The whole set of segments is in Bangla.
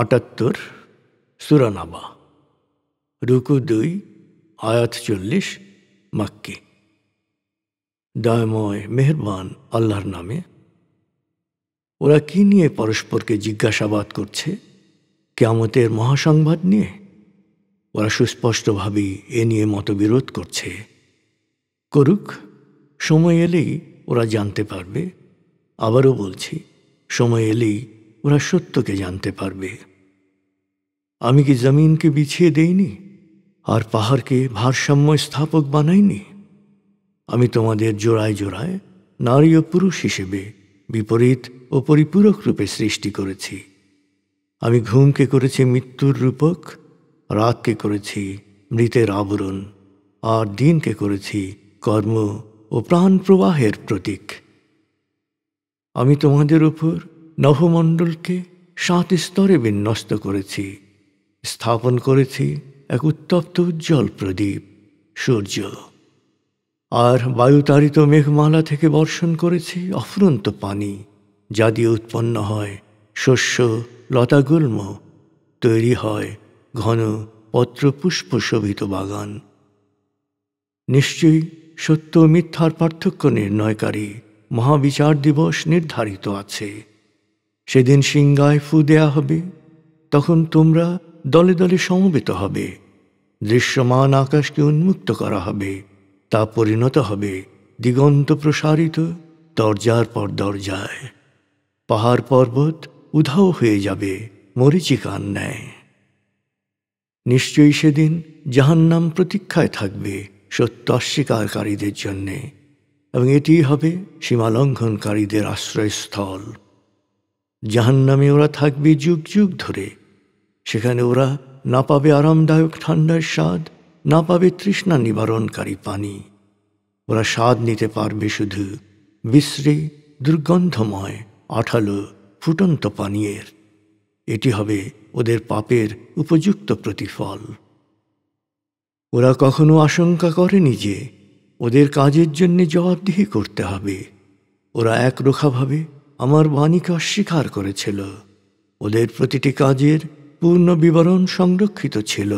আটাত্তর সুরানাবা রুকু দুই আয়াত চল্লিশ মাক্কি দয়ময় মেহরবান আল্লাহর নামে ওরা কি নিয়ে পরস্পরকে জিজ্ঞাসাবাদ করছে কেমতের মহাসংবাদ নিয়ে ওরা সুস্পষ্টভাবেই এ নিয়ে মতবিরোধ করছে করুক সময় এলেই ওরা জানতে পারবে আবারও বলছি সময় এলেই ওরা সত্যকে জানতে পারবে আমি কি জমিনকে বিছিয়ে দেইনি আর পাহাড়কে ভারসাম্য স্থাপক বানাইনি আমি তোমাদের জোড়ায় জোড়ায় নারী ও পুরুষ হিসেবে বিপরীত ও পরিপূরক রূপে সৃষ্টি করেছি আমি ঘুমকে করেছি মৃত্যুর রূপক রাতকে করেছি মৃতের আবরণ আর দিনকে করেছি কর্ম ও প্রাণ প্রবাহের প্রতীক আমি তোমাদের উপর নভমণ্ডলকে সাত স্তরে বিন্যস্ত করেছি স্থাপন করেছি এক উত্তপ্ত উজ্জ্বল প্রদীপ সূর্য আর বায়ুতারিত মেঘমালা থেকে বর্ষণ করেছি অফুরন্ত পানি যা দিয়ে উৎপন্ন হয় শস্য লতাগুল্ম তৈরি হয় ঘন পত্রপুষ্প শোভিত বাগান নিশ্চয়ই সত্য মিথ্যার পার্থক্য নির্ণয়কারী মহাবিচার দিবস নির্ধারিত আছে সেদিন সিংগায় ফু দেয়া হবে তখন তোমরা দলে দলে সমবেত হবে দৃশ্যমান আকাশকে উন্মুক্ত করা হবে তা পরিণত হবে দিগন্ত প্রসারিত দরজার পর দরজায় পাহাড় পর্বত উধাও হয়ে যাবে মরিচিকান নেয় নিশ্চয়ই সেদিন জাহান্নাম প্রতীক্ষায় থাকবে সত্য অস্বীকারীদের জন্যে এবং এটি হবে সীমালঙ্ঘনকারীদের আশ্রয়স্থল জাহান নামে ওরা থাকবে যুগ যুগ ধরে সেখানে ওরা না পাবে আরামদায়ক ঠান্ডার স্বাদ না পাবে তৃষ্ণা নিবারণকারী পানি ওরা স্বাদ নিতে পারবে শুধু বিশ্রী দুর্গন্ধময় আঠালো ফুটন্ত পানীয়ের এটি হবে ওদের পাপের উপযুক্ত প্রতিফল ওরা কখনো আশঙ্কা করেনি যে ওদের কাজের জন্যে জবাবদিহি করতে হবে ওরা একরোখাভাবে আমার বাণীকে অস্বীকার করেছিল ওদের প্রতিটি কাজের পূর্ণ বিবরণ সংরক্ষিত ছিল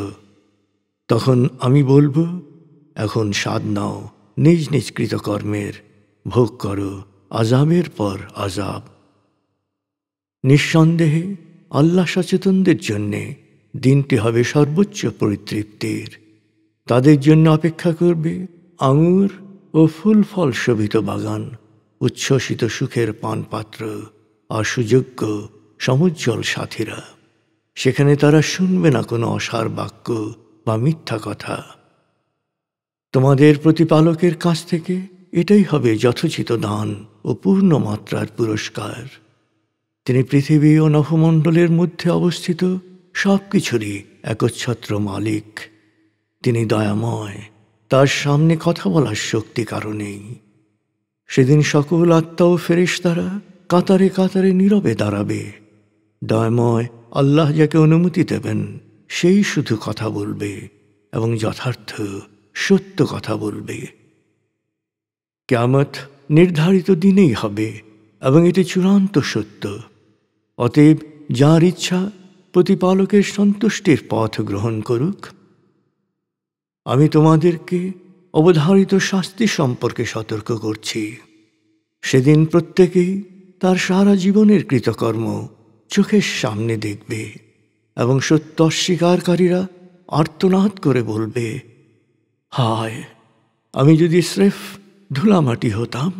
তখন আমি বলবো এখন স্বাদ নাও নিজ নিজ কৃতকর্মের ভোগ করো আজাবের পর আজাব নিঃসন্দেহে আল্লাহ সচেতনদের জন্যে দিনটি হবে সর্বোচ্চ পরিতৃপ্তির তাদের জন্য অপেক্ষা করবে আঙুর ও ফুল ফল শোভিত বাগান উচ্ছ্বসিত সুখের পানপাত্র অসুযোগ্য সমুজ্জ্বল সাথীরা সেখানে তারা শুনবে না কোনো অসার বাক্য বা মিথ্যা কথা তোমাদের প্রতিপালকের কাছ থেকে এটাই হবে যথোচিত দান ও পূর্ণ মাত্রার পুরস্কার তিনি পৃথিবী ও নভমণ্ডলের মধ্যে অবস্থিত সব কিছুরই একচ্ছত্র মালিক তিনি দয়াময় তার সামনে কথা বলার শক্তি কারণেই সেদিন সকল আত্মা ও ফেরেশতারা কাতারে কাতারে নীরবে দাঁড়াবে দয়ময় আল্লাহ যাকে অনুমতি দেবেন সেই শুধু কথা বলবে এবং যথার্থ সত্য কথা বলবে ক্যামত নির্ধারিত দিনেই হবে এবং এটি চূড়ান্ত সত্য অতএব যার ইচ্ছা প্রতিপালকের সন্তুষ্টির পথ গ্রহণ করুক আমি তোমাদেরকে অবধারিত শাস্তি সম্পর্কে সতর্ক করছি সেদিন প্রত্যেকেই তার সারা জীবনের কৃতকর্ম চোখের সামনে দেখবে এবং সত্য অস্বীকারীরা আর্তনাদ করে বলবে হায় আমি যদি স্রেফ ধুলামাটি হতাম